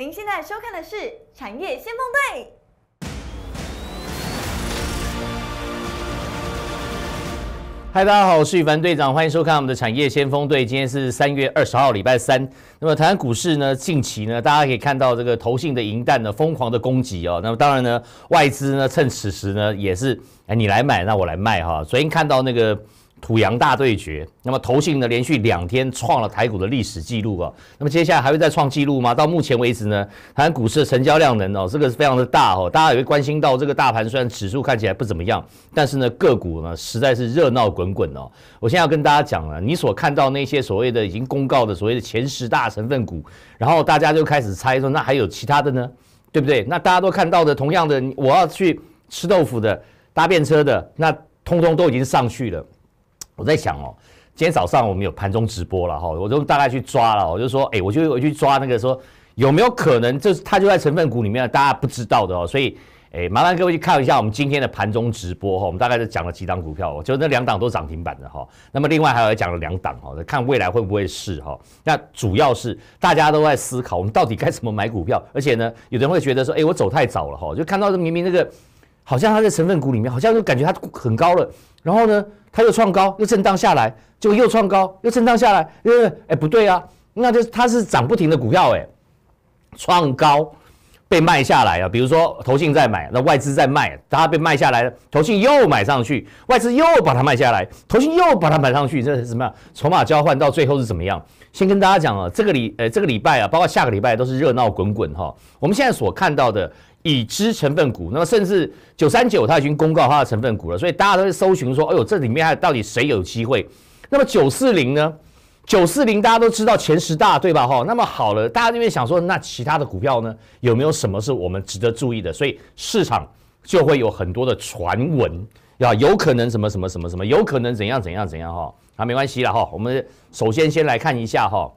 您现在收看的是《产业先锋队》。嗨，大家好，我是羽凡队长，欢迎收看我们的《产业先锋队》。今天是三月二十号，礼拜三。那么，台湾股市呢，近期呢，大家可以看到这个投信的银弹呢，疯狂的攻击哦。那么，当然呢，外资呢，趁此时呢，也是，哎，你来买，那我来卖哈。昨天看到那个。土洋大对决，那么投信呢，连续两天创了台股的历史记录啊。那么接下来还会再创纪录吗？到目前为止呢，台湾股市的成交量能哦，这个是非常的大哦。大家也会关心到这个大盘，虽然指数看起来不怎么样，但是呢，个股呢，实在是热闹滚滚哦。我现在要跟大家讲了，你所看到那些所谓的已经公告的所谓的前十大成分股，然后大家就开始猜说，那还有其他的呢，对不对？那大家都看到的，同样的，我要去吃豆腐的搭便车的，那通通都已经上去了。我在想哦，今天早上我们有盘中直播了哈，我就大概去抓了，我就说，哎，我就我去抓那个说有没有可能，就是它就在成分股里面，大家不知道的哦，所以，哎，麻烦各位去看一下我们今天的盘中直播哈，我们大概是讲了几档股票，我就那两档都涨停板的哈，那么另外还有讲了两档哈，看未来会不会是哈，那主要是大家都在思考我们到底该怎么买股票，而且呢，有人会觉得说，哎，我走太早了哈，就看到这明明那个。好像它在成分股里面，好像就感觉它很高了。然后呢，它又创高，又震荡下来，结果又创高，又震荡下来。因为哎，不对啊，那就是它是涨不停的股票哎，创高被卖下来了。比如说，投信在买，那外资在卖，它被卖下来了。投信又买上去，外资又把它卖下来，投信又把它买上去。这是什么样？筹码交换到最后是怎么样？先跟大家讲啊，这个礼呃，这个礼拜啊，包括下个礼拜都是热闹滚滚哈。我们现在所看到的。已知成分股，那么甚至九三九它已经公告它的成分股了，所以大家都会搜寻说，哎呦，这里面还到底谁有机会？那么九四零呢？九四零大家都知道前十大对吧？哈，那么好了，大家这边想说，那其他的股票呢，有没有什么是我们值得注意的？所以市场就会有很多的传闻，要有可能什么什么什么什么，有可能怎样怎样怎样哈，啊，没关系了哈，我们首先先来看一下哈。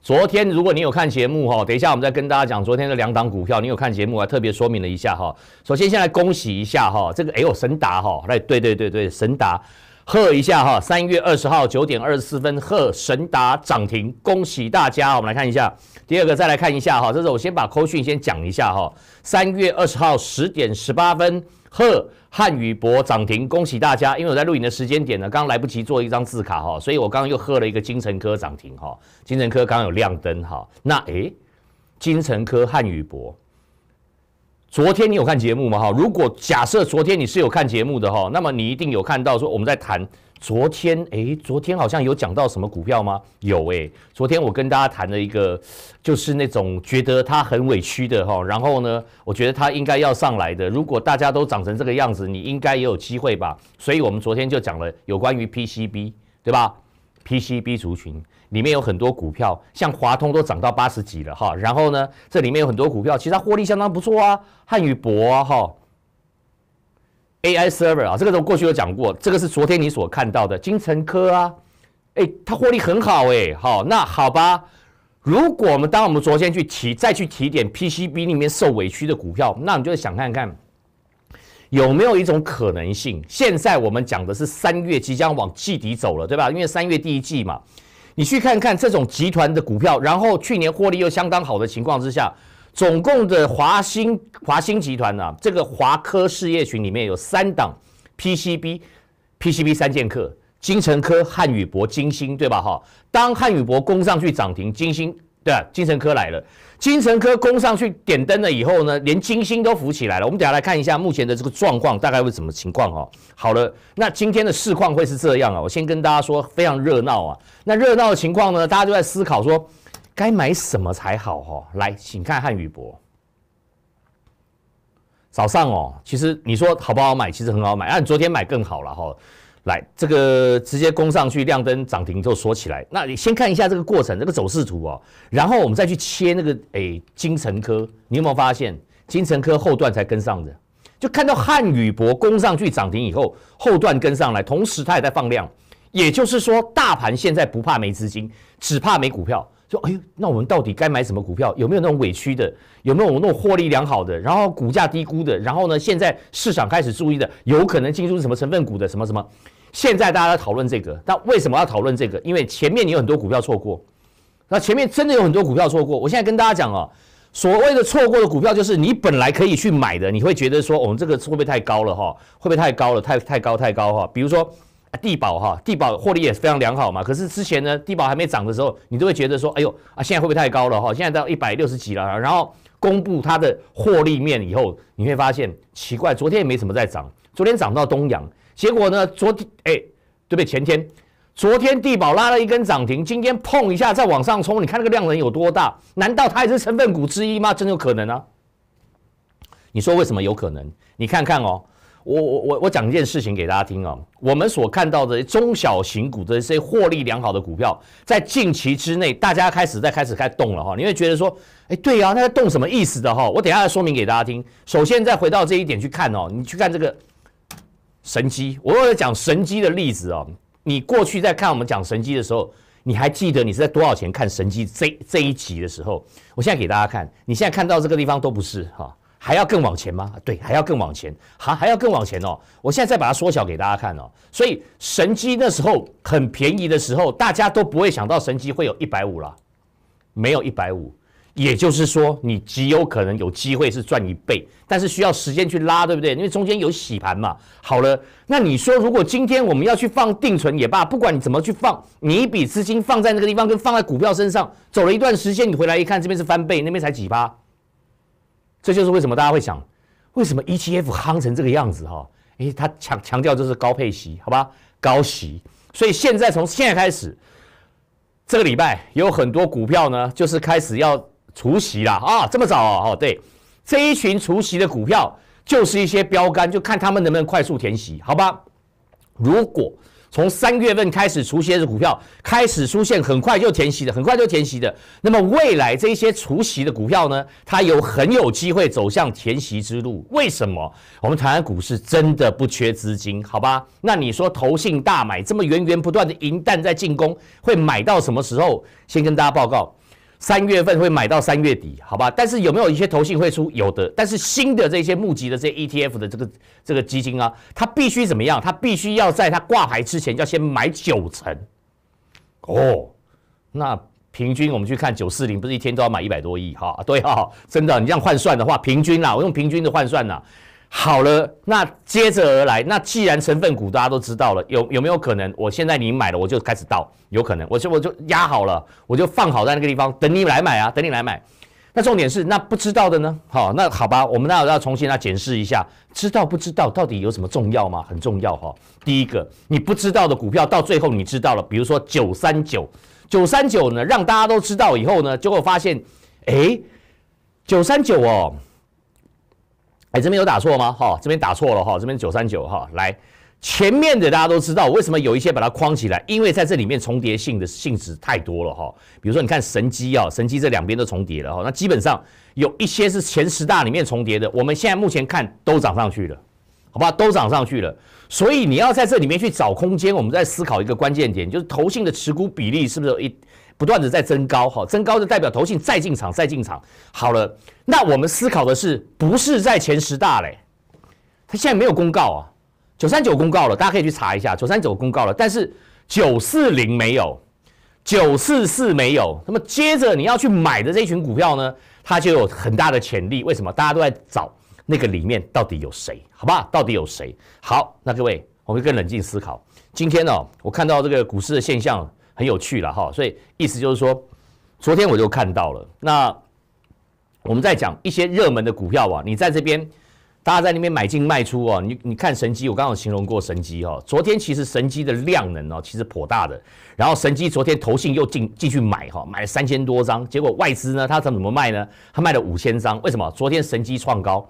昨天如果你有看节目哈，等一下我们再跟大家讲昨天的两档股票，你有看节目啊？特别说明了一下哈。首先先来恭喜一下哈，这个哎神达哈，来对对对对神达，喝一下哈，三月二十号九点二十四分喝神达涨停，恭喜大家。我们来看一下，第二个再来看一下哈，这是我先把科讯先讲一下哈，三月二十号十点十八分喝。汉语博涨停，恭喜大家！因为我在录影的时间点呢，刚刚来不及做一张字卡哈，所以我刚刚又喝了一个金城科涨停哈，金城科刚刚有亮灯哈，那哎，金城科汉语博。昨天你有看节目吗？哈，如果假设昨天你是有看节目的哈，那么你一定有看到说我们在谈昨天，哎，昨天好像有讲到什么股票吗？有哎，昨天我跟大家谈了一个就是那种觉得他很委屈的哈，然后呢，我觉得他应该要上来的。如果大家都长成这个样子，你应该也有机会吧？所以，我们昨天就讲了有关于 PCB，对吧？PCB 族群里面有很多股票，像华通都涨到八十几了哈。然后呢，这里面有很多股票，其实获利相当不错啊，汉语博啊哈，AI server 啊，这个都过去有讲过，这个是昨天你所看到的金城科啊，哎，它获利很好哎，好那好吧，如果我们当我们昨天去提再去提点 PCB 里面受委屈的股票，那我就想看看。有没有一种可能性？现在我们讲的是三月即将往季底走了，对吧？因为三月第一季嘛，你去看看这种集团的股票，然后去年获利又相当好的情况之下，总共的华兴华兴集团啊，这个华科事业群里面有三档 PCB，PCB 三剑客：金城科、汉宇博、金星，对吧？哈，当汉宇博攻上去涨停，金星。对啊，精神科来了，精神科攻上去点灯了以后呢，连金星都浮起来了。我们等下来看一下目前的这个状况，大概会什么情况哦。好了，那今天的市况会是这样啊？我先跟大家说，非常热闹啊！那热闹的情况呢，大家就在思考说该买什么才好哈。来，请看汉语博，早上哦，其实你说好不好买，其实很好买，啊，昨天买更好了哈。来，这个直接攻上去，亮灯涨停之后锁起来。那你先看一下这个过程，这个走势图哦，然后我们再去切那个诶，金城科。你有没有发现，金城科后段才跟上的？就看到汉语博攻上去涨停以后，后段跟上来，同时它也在放量。也就是说，大盘现在不怕没资金，只怕没股票。说，哎呦，那我们到底该买什么股票？有没有那种委屈的？有没有那种获利良好的？然后股价低估的？然后呢？现在市场开始注意的，有可能进入什么成分股的？什么什么？现在大家在讨论这个。那为什么要讨论这个？因为前面你有很多股票错过，那前面真的有很多股票错过。我现在跟大家讲哦，所谓的错过的股票，就是你本来可以去买的，你会觉得说，我们这个会不会太高了？哈，会不会太高了？太太高，太高哈。比如说。地保哈，地保获利也是非常良好嘛。可是之前呢，地保还没涨的时候，你都会觉得说，哎呦啊，现在会不会太高了哈？现在到一百六十几了。然后公布它的获利面以后，你会发现奇怪，昨天也没什么在涨，昨天涨到东阳，结果呢，昨天哎，对不对？前天，昨天地保拉了一根涨停，今天碰一下再往上冲，你看那个量能有多大？难道它也是成分股之一吗？真有可能啊！你说为什么有可能？你看看哦。我我我我讲一件事情给大家听啊，我们所看到的中小型股的一些获利良好的股票，在近期之内，大家开始在开始在动了哈，你会觉得说，哎，对呀，他在动什么意思的哈？我等下来说明给大家听。首先再回到这一点去看哦，你去看这个神机，我在讲神机的例子哦。你过去在看我们讲神机的时候，你还记得你是在多少钱看神机这这一集的时候？我现在给大家看，你现在看到这个地方都不是哈。还要更往前吗？对，还要更往前，好，还要更往前哦！我现在再把它缩小给大家看哦。所以神机那时候很便宜的时候，大家都不会想到神机会有一百五了，没有一百五，也就是说你极有可能有机会是赚一倍，但是需要时间去拉，对不对？因为中间有洗盘嘛。好了，那你说如果今天我们要去放定存也罢，不管你怎么去放，你一笔资金放在那个地方跟放在股票身上，走了一段时间，你回来一看，这边是翻倍，那边才几趴。这就是为什么大家会想，为什么 E T F 夯成这个样子哈？诶，他强强调这是高配息，好吧？高息，所以现在从现在开始，这个礼拜有很多股票呢，就是开始要除息了啊！这么早哦？对，这一群除息的股票就是一些标杆，就看他们能不能快速填息，好吧？如果从三月份开始，除息的股票开始出现，很快就填息的，很快就填息的。那么未来这些除息的股票呢，它有很有机会走向填息之路。为什么？我们台湾股市真的不缺资金，好吧？那你说投信大买，这么源源不断的银弹在进攻，会买到什么时候？先跟大家报告。三月份会买到三月底，好吧？但是有没有一些投信会出？有的。但是新的这些募集的这 ETF 的这个这个基金啊，它必须怎么样？它必须要在它挂牌之前要先买九成。哦，那平均我们去看九四零，不是一天都要买一百多亿哈？对哈，真的，你这样换算的话，平均啦，我用平均的换算呢。好了，那接着而来，那既然成分股大家都知道了，有有没有可能？我现在你买了，我就开始倒，有可能，我就我就压好了，我就放好在那个地方，等你来买啊，等你来买。那重点是，那不知道的呢？好，那好吧，我们那要重新来检视一下，知道不知道到底有什么重要吗？很重要哈。第一个，你不知道的股票到最后你知道了，比如说九三九，九三九呢，让大家都知道以后呢，就会发现，哎，九三九哦。哎，这边有打错吗？哈，这边打错了哈，这边九三九哈。来，前面的大家都知道，为什么有一些把它框起来？因为在这里面重叠性的性质太多了哈。比如说，你看神机啊，神机这两边都重叠了哈。那基本上有一些是前十大里面重叠的，我们现在目前看都涨上去了，好吧，都涨上去了。所以你要在这里面去找空间，我们在思考一个关键点，就是投信的持股比例是不是一。不断的在增高，好，增高的代表投信再进场，再进场。好了，那我们思考的是不是在前十大嘞？它现在没有公告啊，九三九公告了，大家可以去查一下，九三九公告了，但是九四零没有，九四四没有。那么接着你要去买的这群股票呢，它就有很大的潜力。为什么？大家都在找那个里面到底有谁，好不好？到底有谁？好，那各位，我们更冷静思考。今天呢，我看到这个股市的现象。很有趣了哈，所以意思就是说，昨天我就看到了。那我们在讲一些热门的股票啊，你在这边，大家在那边买进卖出啊，你你看神机，我刚刚形容过神机哈，昨天其实神机的量能哦，其实颇大的。然后神机昨天投信又进继续买哈，买了三千多张，结果外资呢，他怎么怎么卖呢？他卖了五千张，为什么？昨天神机创高，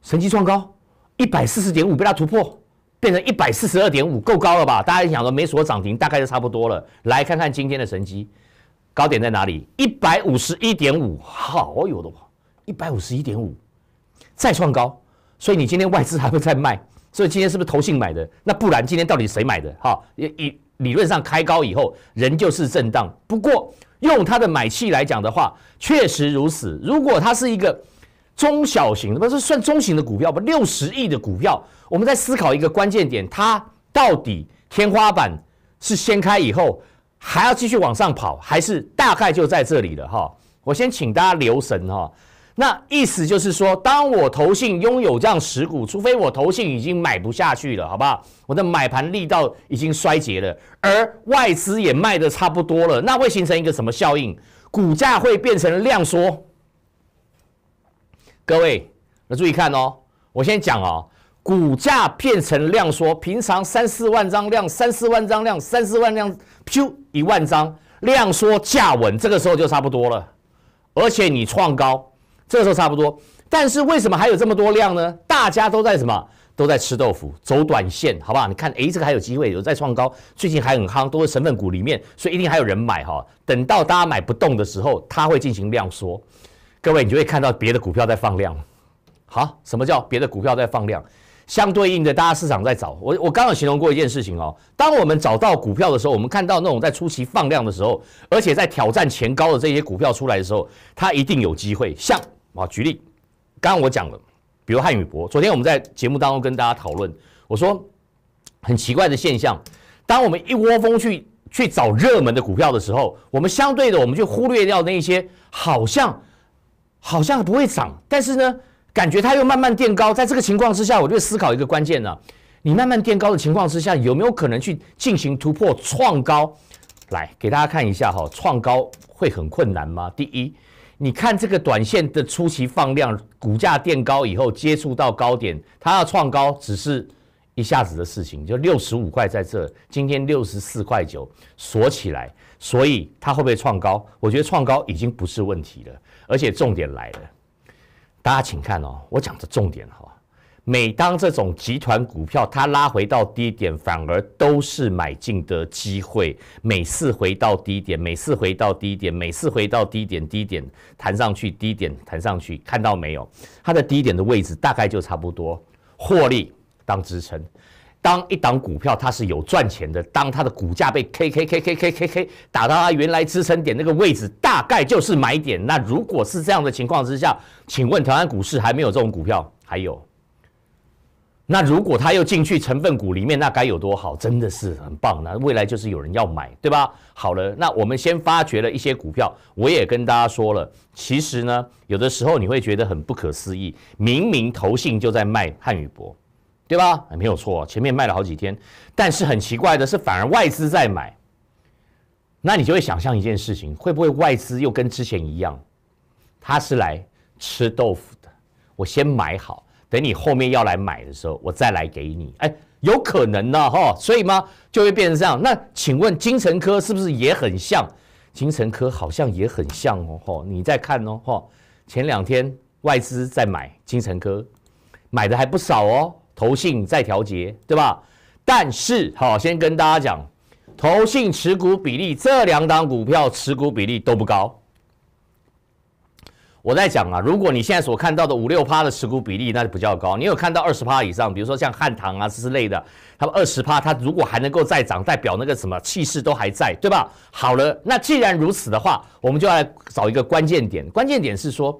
神机创高一百四十点五被他突破。变成一百四十二点五，够高了吧？大家想说没锁涨停，大概就差不多了。来看看今天的成绩，高点在哪里？一百五十一点五，好，有的哇，一百五十一点五，再创高。所以你今天外资还会再卖，所以今天是不是投信买的？那不然今天到底谁买的？哈，以理论上开高以后，人就是震荡。不过用它的买气来讲的话，确实如此。如果它是一个。中小型，的，不是算中型的股票吧？六十亿的股票，我们在思考一个关键点，它到底天花板是掀开以后还要继续往上跑，还是大概就在这里了哈？我先请大家留神哈。那意思就是说，当我投信拥有这样十股，除非我投信已经买不下去了，好不好？我的买盘力道已经衰竭了，而外资也卖得差不多了，那会形成一个什么效应？股价会变成量缩。各位，那注意看哦。我先讲哦，股价变成量缩，平常三四万张量，三四万张量，三四万量，咻，一万张量缩价稳，这个时候就差不多了。而且你创高，这个时候差不多。但是为什么还有这么多量呢？大家都在什么？都在吃豆腐，走短线，好不好？你看，哎，这个还有机会，有在创高，最近还很夯，都是成分股里面，所以一定还有人买哈。等到大家买不动的时候，它会进行量缩。各位，你就会看到别的股票在放量。好，什么叫别的股票在放量？相对应的，大家市场在找我。我刚刚形容过一件事情哦。当我们找到股票的时候，我们看到那种在初期放量的时候，而且在挑战前高的这些股票出来的时候，它一定有机会。像啊，举例，刚刚我讲了，比如汉语博，昨天我们在节目当中跟大家讨论，我说很奇怪的现象，当我们一窝蜂去去找热门的股票的时候，我们相对的我们就忽略掉那一些好像。好像不会涨，但是呢，感觉它又慢慢垫高。在这个情况之下，我就思考一个关键了：你慢慢垫高的情况之下，有没有可能去进行突破创高？来给大家看一下哈，创高会很困难吗？第一，你看这个短线的初期放量，股价垫高以后接触到高点，它要创高只是。一下子的事情就六十五块在这，今天六十四块九锁起来，所以它会不会创高？我觉得创高已经不是问题了，而且重点来了，大家请看哦，我讲的重点哈，每当这种集团股票它拉回到低点，反而都是买进的机会。每次回到低点，每次回到低点，每次回到低点，低点弹上去，低点弹上去，看到没有？它的低点的位置大概就差不多获利。当支撑，当一档股票它是有赚钱的，当它的股价被 K K K K K K K 打到它原来支撑点那个位置，大概就是买点。那如果是这样的情况之下，请问台湾股市还没有这种股票？还有？那如果它又进去成分股里面，那该有多好，真的是很棒。那未来就是有人要买，对吧？好了，那我们先发掘了一些股票，我也跟大家说了，其实呢，有的时候你会觉得很不可思议，明明投信就在卖汉语博。对吧？没有错，前面卖了好几天，但是很奇怪的是，反而外资在买。那你就会想象一件事情，会不会外资又跟之前一样，他是来吃豆腐的？我先买好，等你后面要来买的时候，我再来给你。哎，有可能呢，哈。所以嘛，就会变成这样。那请问金城科是不是也很像？金城科好像也很像哦，哈。你再看哦，哈，前两天外资在买金城科，买的还不少哦。投信再调节，对吧？但是好，先跟大家讲，投信持股比例，这两档股票持股比例都不高。我在讲啊，如果你现在所看到的五六趴的持股比例，那就比较高。你有看到二十趴以上，比如说像汉唐啊之类的，他们二十趴，它如果还能够再涨，代表那个什么气势都还在，对吧？好了，那既然如此的话，我们就来找一个关键点，关键点是说。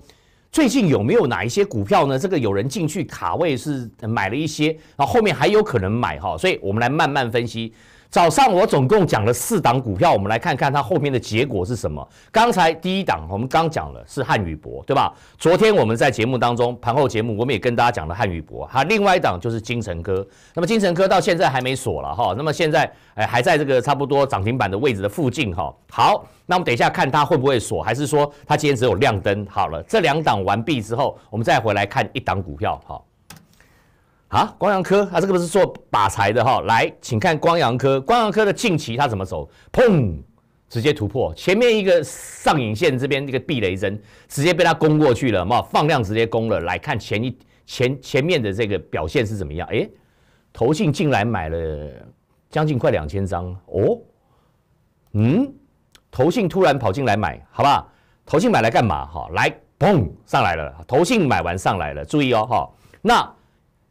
最近有没有哪一些股票呢？这个有人进去卡位是买了一些，然后后面还有可能买哈，所以我们来慢慢分析。早上我总共讲了四档股票，我们来看看它后面的结果是什么。刚才第一档我们刚讲了是汉语博，对吧？昨天我们在节目当中盘后节目，我们也跟大家讲了汉语博。哈，另外一档就是金城科。那么金城科到现在还没锁了哈，那么现在哎还在这个差不多涨停板的位置的附近哈。好，那我们等一下看它会不会锁，还是说它今天只有亮灯？好了，这两档完毕之后，我们再回来看一档股票哈。啊，光阳科，他这个不是做把材的哈。来，请看光阳科，光阳科的近期他怎么走？砰，直接突破，前面一个上影线，这边一个避雷针，直接被他攻过去了嘛？放量直接攻了。来看前一前前面的这个表现是怎么样？哎，投信进来买了将近快两千张哦。嗯，投信突然跑进来买，好吧？投信买来干嘛？哈，来砰上来了，投信买完上来了，注意哦哈。那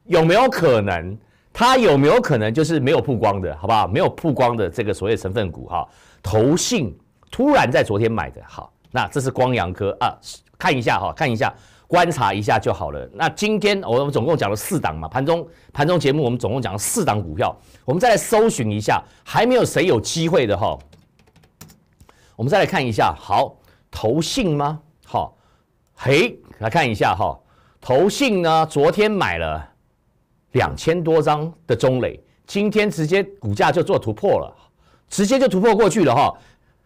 有没有可能？它有没有可能就是没有曝光的，好不好？没有曝光的这个所谓成分股哈，投信突然在昨天买的，好，那这是光阳科啊，看一下哈，看一下，观察一下就好了。那今天我们总共讲了四档嘛，盘中盘中节目我们总共讲了四档股票，我们再来搜寻一下，还没有谁有机会的哈。我们再来看一下，好，投信吗？好，嘿，来看一下哈，投信呢，昨天买了。两千多张的中磊，今天直接股价就做突破了，直接就突破过去了哈，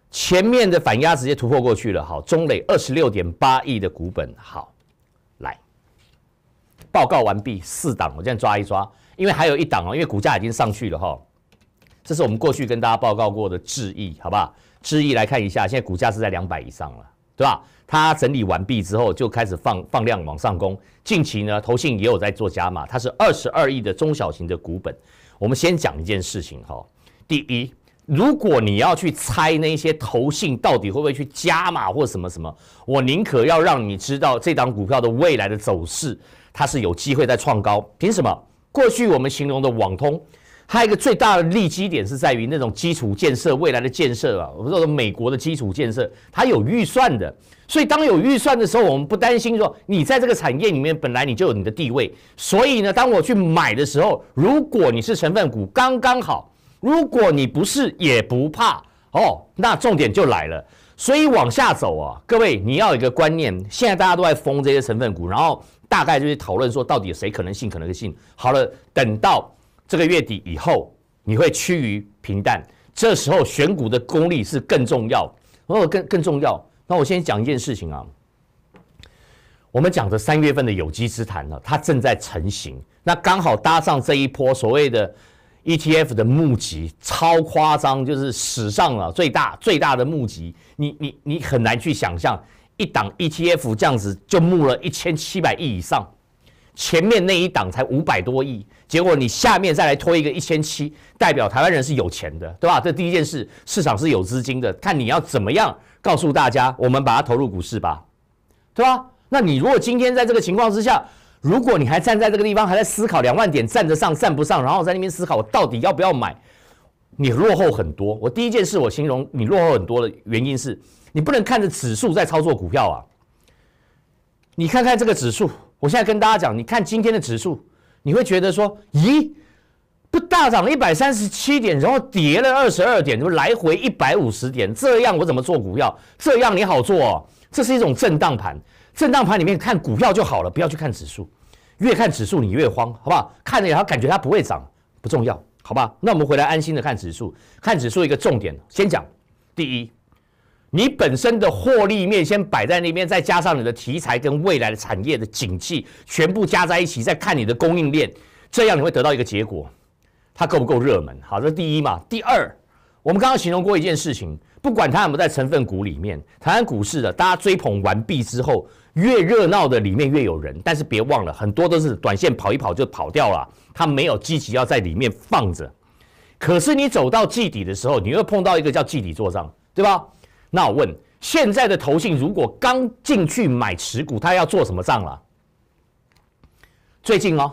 前面的反压直接突破过去了哈。中磊二十六点八亿的股本好，来报告完毕四档，我现在抓一抓，因为还有一档啊，因为股价已经上去了哈。这是我们过去跟大家报告过的智毅，好不好？智毅来看一下，现在股价是在两百以上了，对吧？它整理完毕之后就开始放放量往上攻。近期呢，投信也有在做加码，它是二十二亿的中小型的股本。我们先讲一件事情哈。第一，如果你要去猜那些投信到底会不会去加码或什么什么，我宁可要让你知道这档股票的未来的走势，它是有机会在创高。凭什么？过去我们形容的网通，还有一个最大的利基点是在于那种基础建设未来的建设啊，我们说美国的基础建设，它有预算的。所以，当有预算的时候，我们不担心说你在这个产业里面本来你就有你的地位。所以呢，当我去买的时候，如果你是成分股，刚刚好；如果你不是，也不怕哦。那重点就来了。所以往下走啊，各位，你要有一个观念。现在大家都在封这些成分股，然后大概就是讨论说到底谁可能性，可能性好了。等到这个月底以后，你会趋于平淡。这时候选股的功力是更重要，哦，更更重要。那我先讲一件事情啊，我们讲的三月份的有机之谈呢，它正在成型。那刚好搭上这一波所谓的 ETF 的募集，超夸张，就是史上啊最大最大的募集。你你你很难去想象，一档 ETF 这样子就募了一千七百亿以上，前面那一档才五百多亿，结果你下面再来拖一个一千七，代表台湾人是有钱的，对吧？这第一件事，市场是有资金的，看你要怎么样。告诉大家，我们把它投入股市吧，对吧？那你如果今天在这个情况之下，如果你还站在这个地方，还在思考两万点站着上站不上，然后在那边思考我到底要不要买，你落后很多。我第一件事，我形容你落后很多的原因是，你不能看着指数在操作股票啊。你看看这个指数，我现在跟大家讲，你看今天的指数，你会觉得说，咦？不大涨了一百三十七点，然后跌了二十二点，就来回一百五十点？这样我怎么做股票？这样你好做？哦，这是一种震荡盘，震荡盘里面看股票就好了，不要去看指数，越看指数你越慌，好不好？看着它感觉它不会涨，不重要，好吧？那我们回来安心的看指数，看指数一个重点，先讲第一，你本身的获利面先摆在那边，再加上你的题材跟未来的产业的景气，全部加在一起，再看你的供应链，这样你会得到一个结果。它够不够热门？好，这是第一嘛。第二，我们刚刚形容过一件事情，不管它有没有在成分股里面，台湾股市的大家追捧完毕之后，越热闹的里面越有人，但是别忘了，很多都是短线跑一跑就跑掉了，它没有积极要在里面放着。可是你走到季底的时候，你又碰到一个叫季底做账，对吧？那我问现在的投信如果刚进去买持股，他要做什么账了？最近哦。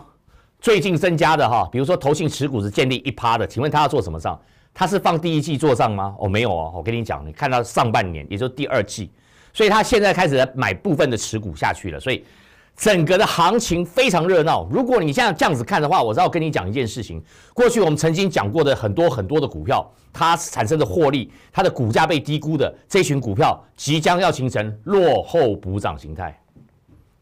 最近增加的哈，比如说投信持股是建立一趴的，请问他要做什么账？他是放第一季做账吗？哦，没有啊，我跟你讲，你看到上半年，也就第二季，所以他现在开始买部分的持股下去了，所以整个的行情非常热闹。如果你现在这样子看的话，我是要跟你讲一件事情：过去我们曾经讲过的很多很多的股票，它产生的获利，它的股价被低估的这群股票，即将要形成落后补涨形态，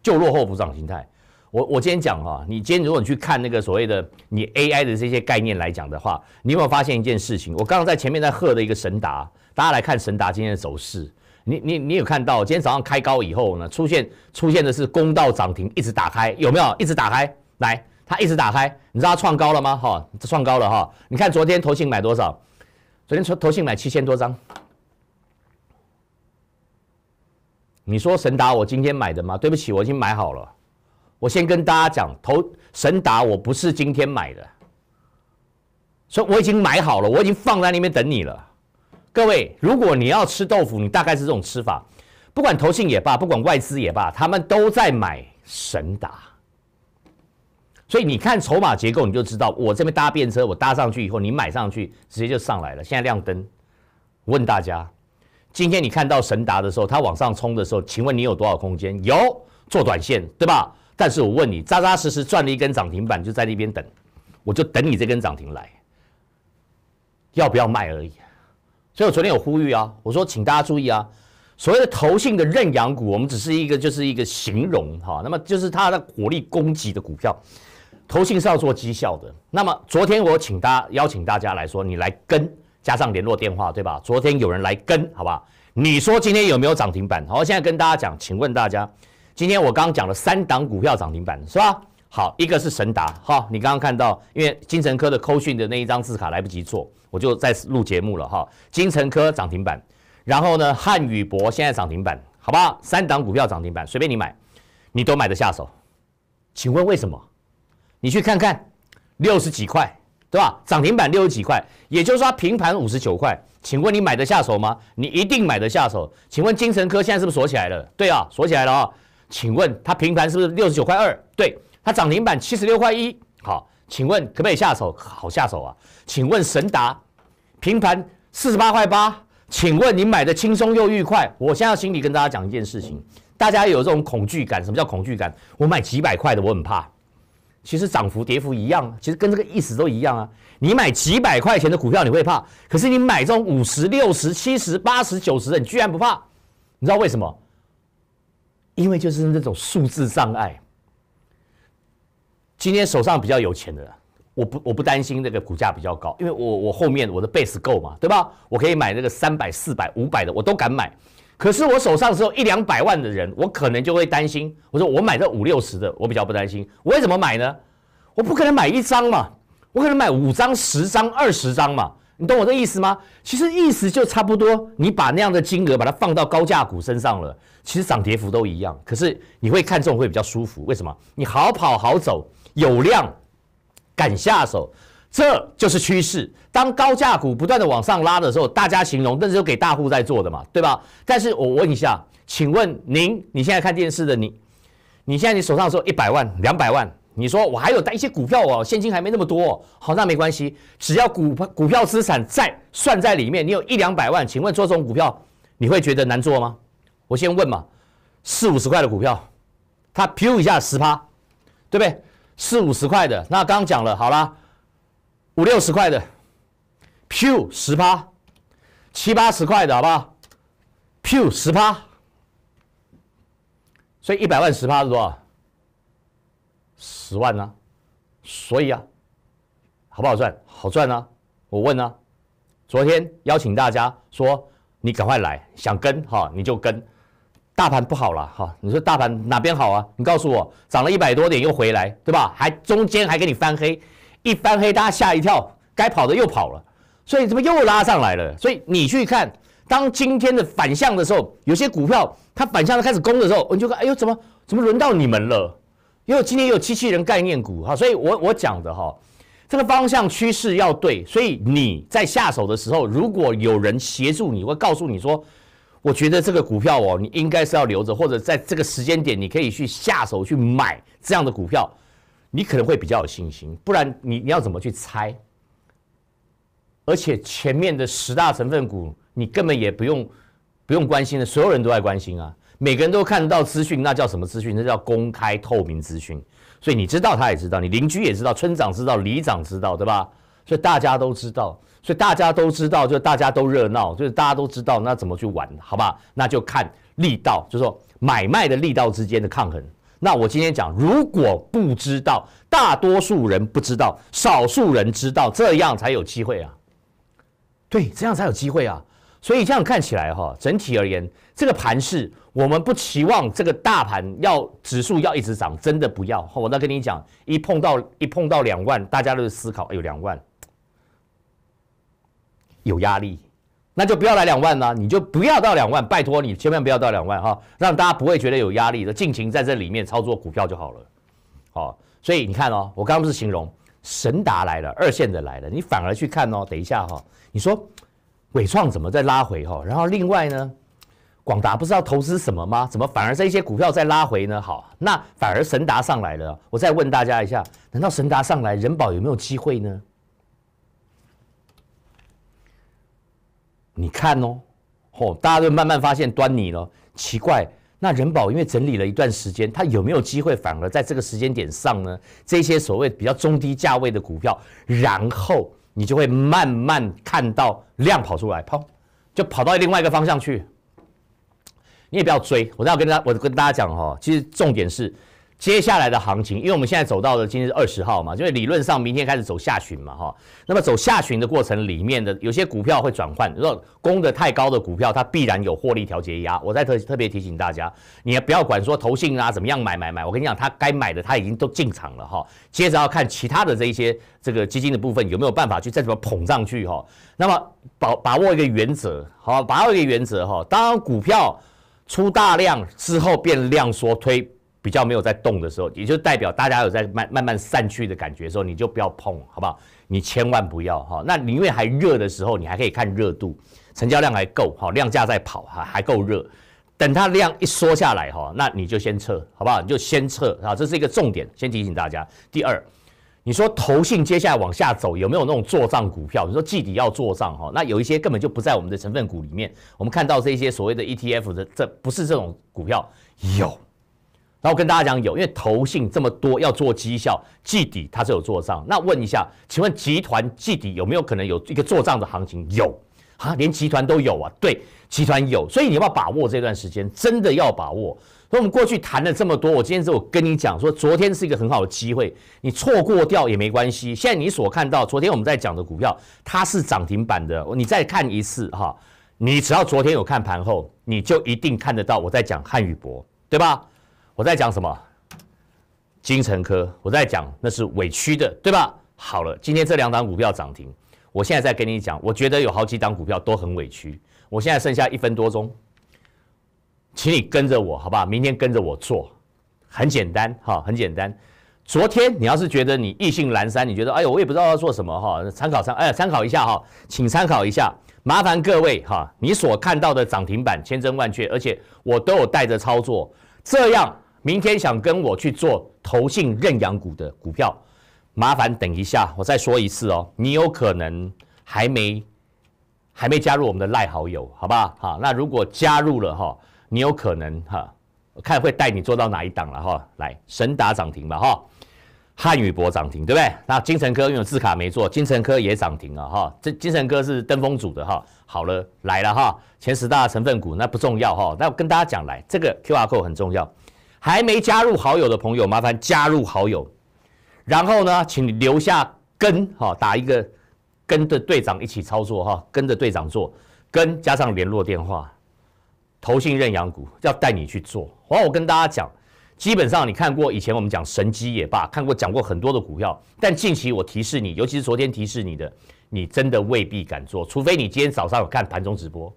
就落后补涨形态。我我今天讲哈，你今天如果你去看那个所谓的你 AI 的这些概念来讲的话，你有没有发现一件事情？我刚刚在前面在喝的一个神达，大家来看神达今天的走势，你你你有看到今天早上开高以后呢，出现出现的是公道涨停一直打开，有没有一直打开？来，它一直打开，你知道它创高了吗？哈，创高了哈。你看昨天投信买多少？昨天投信买七千多张。你说神达我今天买的吗？对不起，我已经买好了。我先跟大家讲，投神达我不是今天买的，所以我已经买好了，我已经放在那边等你了。各位，如果你要吃豆腐，你大概是这种吃法，不管投信也罢，不管外资也罢，他们都在买神达，所以你看筹码结构，你就知道我这边搭便车，我搭上去以后，你买上去直接就上来了。现在亮灯，问大家，今天你看到神达的时候，它往上冲的时候，请问你有多少空间？有做短线，对吧？但是我问你，扎扎实实赚了一根涨停板，就在那边等，我就等你这根涨停来，要不要卖而已。所以我昨天有呼吁啊，我说请大家注意啊，所谓的投信的认养股，我们只是一个就是一个形容哈，那么就是它的火力攻击的股票，投信是要做绩效的。那么昨天我请大家邀请大家来说，你来跟加上联络电话对吧？昨天有人来跟，好吧？你说今天有没有涨停板？好，现在跟大家讲，请问大家。今天我刚刚讲了三档股票涨停板是吧？好，一个是神达，哈，你刚刚看到，因为金城科的扣讯的那一张字卡来不及做，我就在录节目了哈。金城科涨停板，然后呢，汉语博现在涨停板，好吧？三档股票涨停板，随便你买，你都买得下手。请问为什么？你去看看，六十几块，对吧？涨停板六十几块，也就是说平盘五十九块。请问你买得下手吗？你一定买得下手。请问金城科现在是不是锁起来了？对啊，锁起来了啊。请问它平盘是不是六十九块二？对，它涨停板七十六块一。好，请问可不可以下手？好下手啊？请问神达平盘四十八块八，请问你买的轻松又愉快？我现在心里跟大家讲一件事情，大家有这种恐惧感？什么叫恐惧感？我买几百块的我很怕。其实涨幅跌幅一样，其实跟这个意思都一样啊。你买几百块钱的股票你会怕，可是你买这种五十六十、七十、八十、九十，你居然不怕，你知道为什么？因为就是那种数字障碍。今天手上比较有钱的，我不我不担心那个股价比较高，因为我我后面我的 base 够嘛，对吧？我可以买那个三百、四百、五百的，我都敢买。可是我手上只有一两百万的人，我可能就会担心。我说我买这五六十的，我比较不担心。我会怎么买呢？我不可能买一张嘛，我可能买五张、十张、二十张嘛。你懂我这意思吗？其实意思就差不多，你把那样的金额把它放到高价股身上了，其实涨跌幅都一样，可是你会看这种会比较舒服。为什么？你好跑好走，有量，敢下手，这就是趋势。当高价股不断的往上拉的时候，大家形容，那是给大户在做的嘛，对吧？但是我问一下，请问您，你现在看电视的你，你现在你手上说一百万、两百万。你说我还有带一些股票哦，现金还没那么多。好，那没关系，只要股股票资产在算在里面，你有一两百万，请问做这种股票你会觉得难做吗？我先问嘛，四五十块的股票，它 Q 一下十趴，对不对？四五十块的，那刚刚讲了，好了，五六十块的 Q 十趴，七八十块的好不好？q 十趴，所以一百万十趴是多少？十万呢，所以啊，好不好赚？好赚啊！我问呢，昨天邀请大家说，你赶快来，想跟哈你就跟。大盘不好了哈，你说大盘哪边好啊？你告诉我，涨了一百多点又回来，对吧？还中间还给你翻黑，一翻黑大家吓一跳，该跑的又跑了，所以怎么又拉上来了？所以你去看，当今天的反向的时候，有些股票它反向的开始攻的时候，你就看，哎呦，怎么怎么轮到你们了？因为今天有机器人概念股哈，所以我我讲的哈，这个方向趋势要对，所以你在下手的时候，如果有人协助你，会告诉你说，我觉得这个股票哦，你应该是要留着，或者在这个时间点你可以去下手去买这样的股票，你可能会比较有信心。不然你你要怎么去猜？而且前面的十大成分股，你根本也不用不用关心的，所有人都在关心啊。每个人都看得到资讯，那叫什么资讯？那叫公开透明资讯。所以你知道，他也知道，你邻居也知道，村长知道，里长知道，对吧？所以大家都知道，所以大家都知道，就大家都热闹，就是大家都知道，那怎么去玩？好吧？那就看力道，就是说买卖的力道之间的抗衡。那我今天讲，如果不知道，大多数人不知道，少数人知道，这样才有机会啊。对，这样才有机会啊。所以这样看起来哈，整体而言，这个盘势我们不期望这个大盘要指数要一直涨，真的不要。我再跟你讲，一碰到一碰到两万，大家都思考，哎呦两万，有压力，那就不要来两万呢，你就不要到两万，拜托你千万不要到两万哈，让大家不会觉得有压力的，尽情在这里面操作股票就好了。好，所以你看哦，我刚刚是形容神达来了，二线的来了，你反而去看哦，等一下哈，你说伟创怎么再拉回哈，然后另外呢？广达不知道投资什么吗？怎么反而这些股票在拉回呢？好，那反而神达上来了。我再问大家一下：难道神达上来，人保有没有机会呢？你看哦，哦，大家都慢慢发现端倪了。奇怪，那人保因为整理了一段时间，它有没有机会反而在这个时间点上呢？这些所谓比较中低价位的股票，然后你就会慢慢看到量跑出来，跑就跑到另外一个方向去。你也不要追，我要跟大家，我跟大家讲哈，其实重点是接下来的行情，因为我们现在走到了今天二十号嘛，因为理论上明天开始走下旬嘛哈，那么走下旬的过程里面的有些股票会转换，如果攻的太高的股票，它必然有获利调节压。我再特特别提醒大家，你也不要管说投信啊怎么样买买买，我跟你讲，他该买的他已经都进场了哈，接着要看其他的这一些这个基金的部分有没有办法去再怎么捧上去哈。那么把把握一个原则，好，把握一个原则哈，当股票。出大量之后变量缩，推比较没有在动的时候，也就代表大家有在慢慢慢散去的感觉的时候，你就不要碰，好不好？你千万不要哈。那里面还热的时候，你还可以看热度，成交量还够哈，量价在跑还还够热。等它量一缩下来哈，那你就先撤，好不好？你就先撤哈，这是一个重点，先提醒大家。第二。你说投信接下来往下走有没有那种做账股票？你说季底要做账哈，那有一些根本就不在我们的成分股里面。我们看到这些所谓的 ETF 的，这不是这种股票有。然后我跟大家讲有，因为投信这么多要做绩效季底它是有做账。那问一下，请问集团季底有没有可能有一个做账的行情？有啊，连集团都有啊，对，集团有。所以你要把握这段时间，真的要把握。以我们过去谈了这么多，我今天只有跟你讲说，昨天是一个很好的机会，你错过掉也没关系。现在你所看到，昨天我们在讲的股票，它是涨停板的。你再看一次哈，你只要昨天有看盘后，你就一定看得到我在讲汉语博，对吧？我在讲什么？金城科，我在讲那是委屈的，对吧？好了，今天这两档股票涨停，我现在在跟你讲，我觉得有好几档股票都很委屈。我现在剩下一分多钟。请你跟着我，好吧？明天跟着我做，很简单哈，很简单。昨天你要是觉得你意兴阑珊，你觉得哎呦，我也不知道要做什么哈，参考参哎，参考一下哈，请参考一下。麻烦各位哈，你所看到的涨停板千真万确，而且我都有带着操作。这样明天想跟我去做投信任养股的股票，麻烦等一下，我再说一次哦，你有可能还没还没加入我们的赖好友，好吧？好，那如果加入了哈。你有可能哈，看会带你做到哪一档了哈？来神达涨停吧哈，汉语博涨停对不对？那金城科因为字卡没做，金城科也涨停了哈。这金城科是登峰组的哈。好了，来了哈。前十大成分股那不重要哈。那我跟大家讲来，这个 Q R code 很重要。还没加入好友的朋友，麻烦加入好友。然后呢，请留下跟哈，打一个跟着队长一起操作哈，跟着队长做，跟加上联络电话。投信认养股要带你去做，好，我跟大家讲，基本上你看过以前我们讲神机也罢，看过讲过很多的股票，但近期我提示你，尤其是昨天提示你的，你真的未必敢做，除非你今天早上有看盘中直播。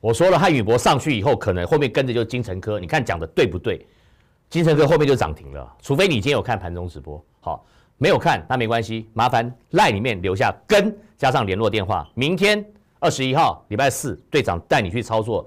我说了，汉语博上去以后，可能后面跟着就是金城科，你看讲的对不对？金城科后面就涨停了，除非你今天有看盘中直播。好，没有看那没关系，麻烦赖里面留下跟加上联络电话，明天二十一号礼拜四，队长带你去操作。